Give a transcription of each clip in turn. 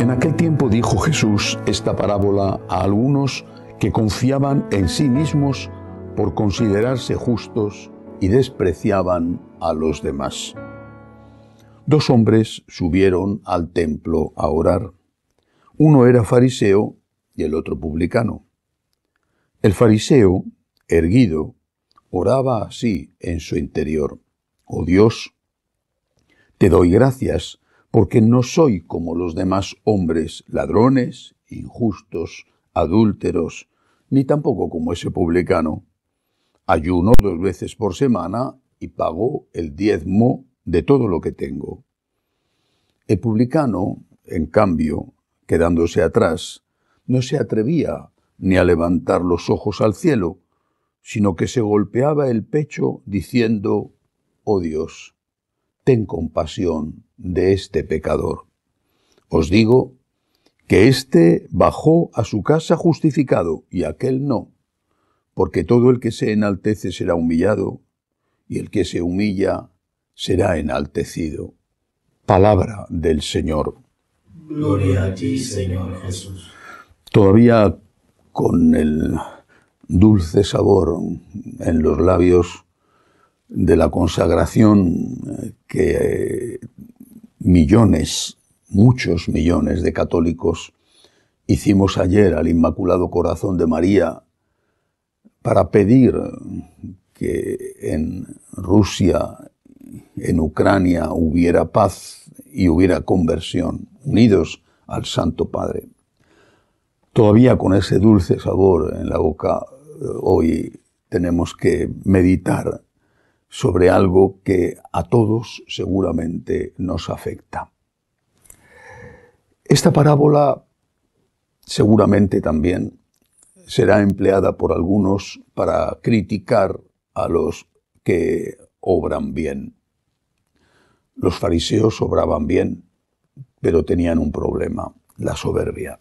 En aquel tiempo dijo Jesús esta parábola a algunos que confiaban en sí mismos por considerarse justos y despreciaban a los demás. Dos hombres subieron al templo a orar. Uno era fariseo y el otro publicano. El fariseo, erguido, oraba así en su interior. Oh Dios, te doy gracias porque no soy como los demás hombres ladrones, injustos, adúlteros, ni tampoco como ese publicano. Ayuno dos veces por semana y pago el diezmo de todo lo que tengo. El publicano, en cambio, quedándose atrás, no se atrevía ni a levantar los ojos al cielo, sino que se golpeaba el pecho diciendo, Oh Dios, ten compasión de este pecador. Os digo que éste bajó a su casa justificado y aquel no, porque todo el que se enaltece será humillado y el que se humilla será enaltecido. Palabra del Señor. Gloria a ti, Señor Jesús. Todavía con el dulce sabor en los labios de la consagración eh, que eh, millones, muchos millones de católicos hicimos ayer al Inmaculado Corazón de María para pedir que en Rusia, en Ucrania hubiera paz y hubiera conversión, unidos al Santo Padre. Todavía con ese dulce sabor en la boca, eh, hoy tenemos que meditar sobre algo que a todos seguramente nos afecta. Esta parábola seguramente también será empleada por algunos para criticar a los que obran bien. Los fariseos obraban bien, pero tenían un problema, la soberbia.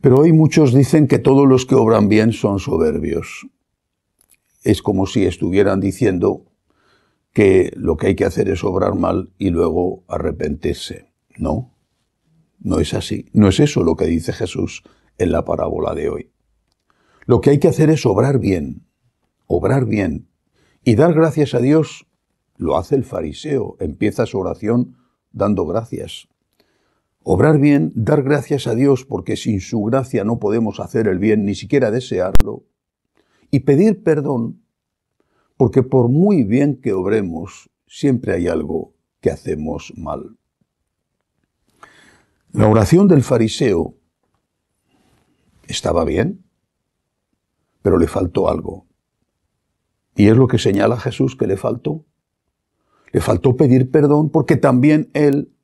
Pero hoy muchos dicen que todos los que obran bien son soberbios es como si estuvieran diciendo que lo que hay que hacer es obrar mal y luego arrepentirse. No, no es así. No es eso lo que dice Jesús en la parábola de hoy. Lo que hay que hacer es obrar bien, obrar bien. Y dar gracias a Dios lo hace el fariseo. Empieza su oración dando gracias. Obrar bien, dar gracias a Dios, porque sin su gracia no podemos hacer el bien, ni siquiera desearlo, y pedir perdón, porque por muy bien que obremos, siempre hay algo que hacemos mal. La oración del fariseo estaba bien, pero le faltó algo. Y es lo que señala Jesús que le faltó. Le faltó pedir perdón porque también él,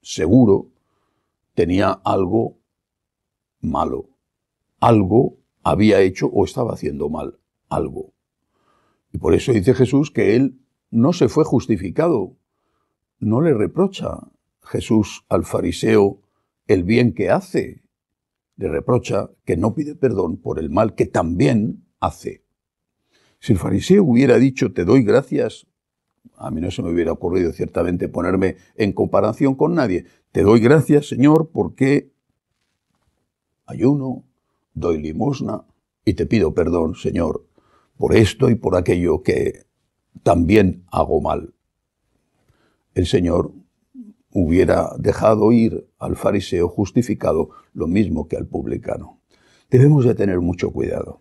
seguro, tenía algo malo, algo había hecho o estaba haciendo mal algo. Y por eso dice Jesús que él no se fue justificado. No le reprocha Jesús al fariseo el bien que hace. Le reprocha que no pide perdón por el mal que también hace. Si el fariseo hubiera dicho te doy gracias, a mí no se me hubiera ocurrido ciertamente ponerme en comparación con nadie. Te doy gracias, Señor, porque ayuno, doy limosna y te pido perdón, Señor, por esto y por aquello que también hago mal. El Señor hubiera dejado ir al fariseo justificado lo mismo que al publicano. Debemos de tener mucho cuidado.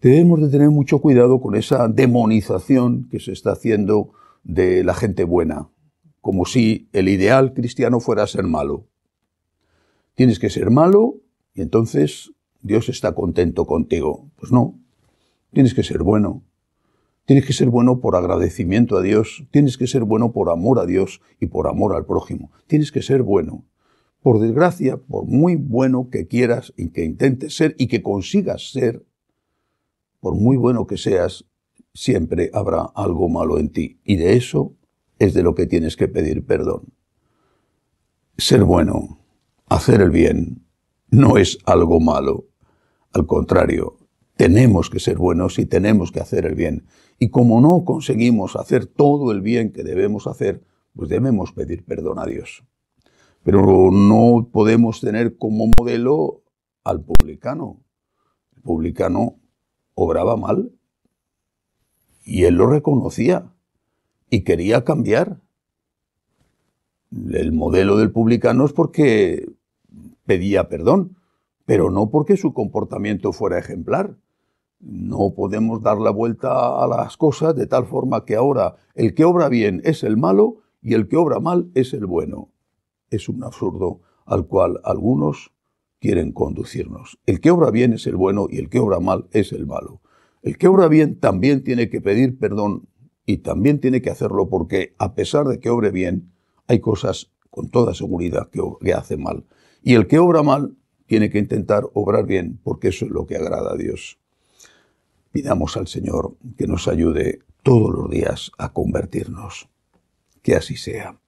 Debemos de tener mucho cuidado con esa demonización que se está haciendo de la gente buena, como si el ideal cristiano fuera ser malo. Tienes que ser malo y entonces Dios está contento contigo. Pues no, tienes que ser bueno. Tienes que ser bueno por agradecimiento a Dios, tienes que ser bueno por amor a Dios y por amor al prójimo. Tienes que ser bueno. Por desgracia, por muy bueno que quieras y que intentes ser y que consigas ser, por muy bueno que seas, siempre habrá algo malo en ti. Y de eso es de lo que tienes que pedir perdón. Ser bueno, hacer el bien, no es algo malo. Al contrario, tenemos que ser buenos y tenemos que hacer el bien. Y como no conseguimos hacer todo el bien que debemos hacer, pues debemos pedir perdón a Dios. Pero no podemos tener como modelo al publicano. El publicano obraba mal y él lo reconocía y quería cambiar. El modelo del publicano es porque pedía perdón, pero no porque su comportamiento fuera ejemplar. No podemos dar la vuelta a las cosas de tal forma que ahora el que obra bien es el malo y el que obra mal es el bueno. Es un absurdo al cual algunos quieren conducirnos. El que obra bien es el bueno y el que obra mal es el malo. El que obra bien también tiene que pedir perdón y también tiene que hacerlo porque a pesar de que obre bien, hay cosas con toda seguridad que, hace mal. Y el que obra mal tiene que intentar obrar bien, porque eso es lo que agrada a Dios. Pidamos al Señor que nos ayude todos los días a convertirnos. Que así sea.